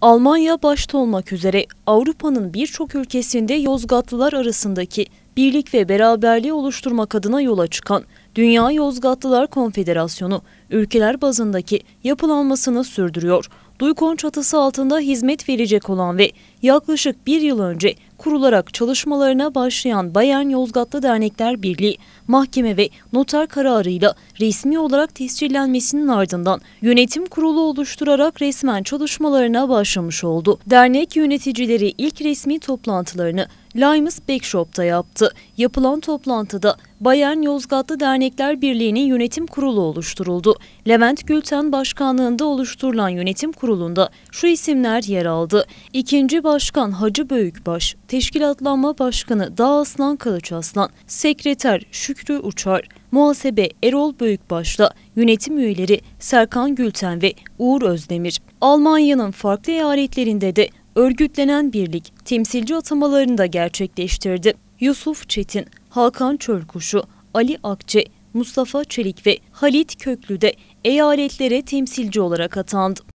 Almanya başta olmak üzere Avrupa'nın birçok ülkesinde Yozgatlılar arasındaki birlik ve beraberliği oluşturmak adına yola çıkan Dünya Yozgatlılar Konfederasyonu ülkeler bazındaki yapılanmasını sürdürüyor. Duykon çatısı altında hizmet verecek olan ve yaklaşık bir yıl önce kurularak çalışmalarına başlayan Bayern Yozgatlı Dernekler Birliği, mahkeme ve noter kararıyla resmi olarak tescillenmesinin ardından yönetim kurulu oluşturarak resmen çalışmalarına başlamış oldu. Dernek yöneticileri ilk resmi toplantılarını Limes Backshop'ta yaptı. Yapılan toplantıda Bayern Yozgatlı Dernekler Birliği'nin yönetim kurulu oluşturuldu. Levent Gülten başkanlığında oluşturulan yönetim kurulunda şu isimler yer aldı. İkinci Başkan Hacı Büyükbaş. Teşkilatlanma Başkanı Dağ Aslan Kılıç Aslan, Sekreter Şükrü Uçar, Muhasebe Erol Büyükbaş'la yönetim üyeleri Serkan Gülten ve Uğur Özdemir. Almanya'nın farklı eyaletlerinde de örgütlenen birlik temsilci atamalarını da gerçekleştirdi. Yusuf Çetin, Hakan Çölkuşu, Ali Akçe, Mustafa Çelik ve Halit Köklü de eyaletlere temsilci olarak atandı.